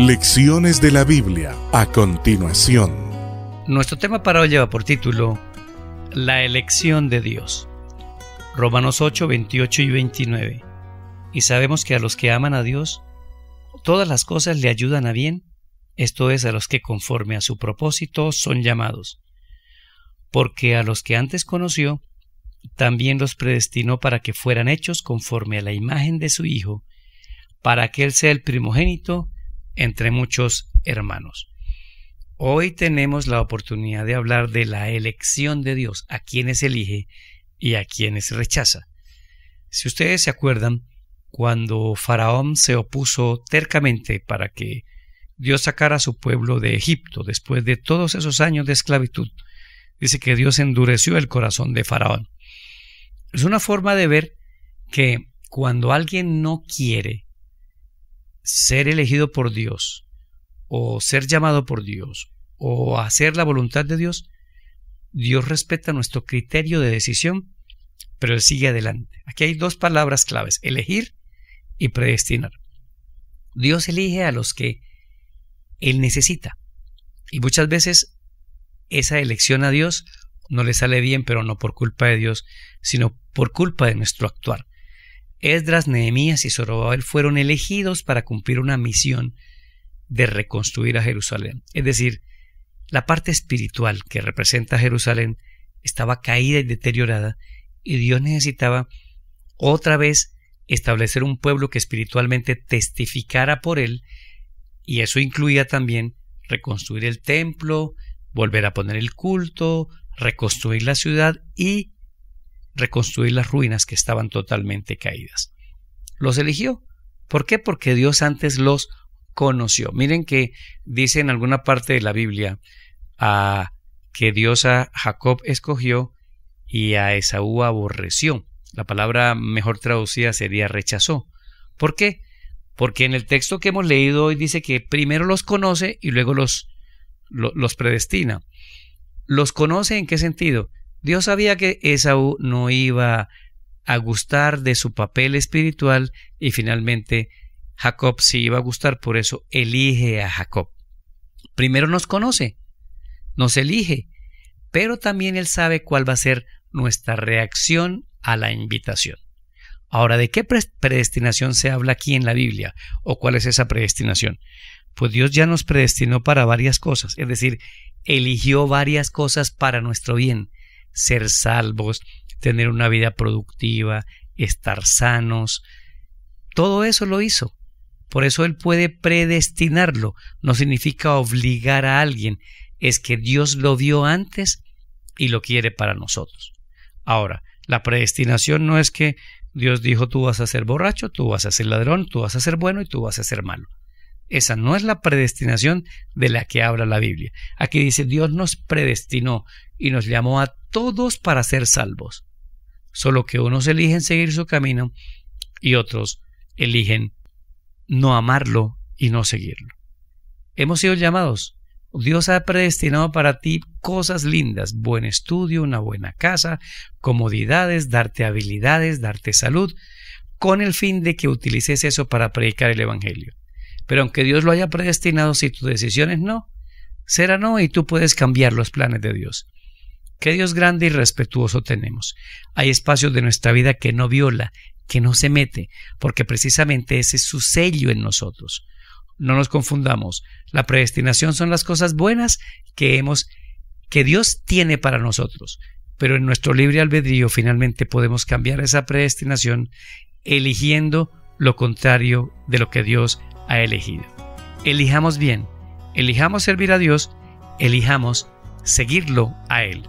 Lecciones de la Biblia a continuación. Nuestro tema para hoy lleva por título La elección de Dios. Romanos 8, 28 y 29. Y sabemos que a los que aman a Dios, todas las cosas le ayudan a bien, esto es, a los que conforme a su propósito son llamados. Porque a los que antes conoció, también los predestinó para que fueran hechos conforme a la imagen de su Hijo, para que Él sea el primogénito entre muchos hermanos. Hoy tenemos la oportunidad de hablar de la elección de Dios, a quienes elige y a quienes rechaza. Si ustedes se acuerdan, cuando Faraón se opuso tercamente para que Dios sacara a su pueblo de Egipto después de todos esos años de esclavitud, dice que Dios endureció el corazón de Faraón. Es una forma de ver que cuando alguien no quiere ser elegido por Dios o ser llamado por Dios o hacer la voluntad de Dios, Dios respeta nuestro criterio de decisión, pero Él sigue adelante. Aquí hay dos palabras claves, elegir y predestinar. Dios elige a los que Él necesita. Y muchas veces esa elección a Dios no le sale bien, pero no por culpa de Dios, sino por culpa de nuestro actuar. Esdras, Nehemías y Zorobabel fueron elegidos para cumplir una misión de reconstruir a Jerusalén. Es decir, la parte espiritual que representa Jerusalén estaba caída y deteriorada y Dios necesitaba otra vez establecer un pueblo que espiritualmente testificara por él y eso incluía también reconstruir el templo, volver a poner el culto, reconstruir la ciudad y reconstruir las ruinas que estaban totalmente caídas. Los eligió. ¿Por qué? Porque Dios antes los conoció. Miren que dice en alguna parte de la Biblia a, que Dios a Jacob escogió y a Esaú aborreció. La palabra mejor traducida sería rechazó. ¿Por qué? Porque en el texto que hemos leído hoy dice que primero los conoce y luego los, los, los predestina. ¿Los conoce en qué sentido? Dios sabía que Esaú no iba a gustar de su papel espiritual y finalmente Jacob sí iba a gustar, por eso elige a Jacob. Primero nos conoce, nos elige, pero también él sabe cuál va a ser nuestra reacción a la invitación. Ahora, ¿de qué predestinación se habla aquí en la Biblia? ¿O cuál es esa predestinación? Pues Dios ya nos predestinó para varias cosas, es decir, eligió varias cosas para nuestro bien ser salvos, tener una vida productiva, estar sanos. Todo eso lo hizo. Por eso Él puede predestinarlo. No significa obligar a alguien. Es que Dios lo dio antes y lo quiere para nosotros. Ahora, la predestinación no es que Dios dijo tú vas a ser borracho, tú vas a ser ladrón, tú vas a ser bueno y tú vas a ser malo. Esa no es la predestinación de la que habla la Biblia. Aquí dice Dios nos predestinó y nos llamó a todos para ser salvos. Solo que unos eligen seguir su camino y otros eligen no amarlo y no seguirlo. Hemos sido llamados. Dios ha predestinado para ti cosas lindas, buen estudio, una buena casa, comodidades, darte habilidades, darte salud, con el fin de que utilices eso para predicar el Evangelio. Pero aunque Dios lo haya predestinado, si tus es no, será no y tú puedes cambiar los planes de Dios. Qué Dios grande y respetuoso tenemos. Hay espacios de nuestra vida que no viola, que no se mete, porque precisamente ese es su sello en nosotros. No nos confundamos. La predestinación son las cosas buenas que hemos que Dios tiene para nosotros, pero en nuestro libre albedrío finalmente podemos cambiar esa predestinación eligiendo lo contrario de lo que Dios ha elegido. Elijamos bien, elijamos servir a Dios, elijamos seguirlo a Él.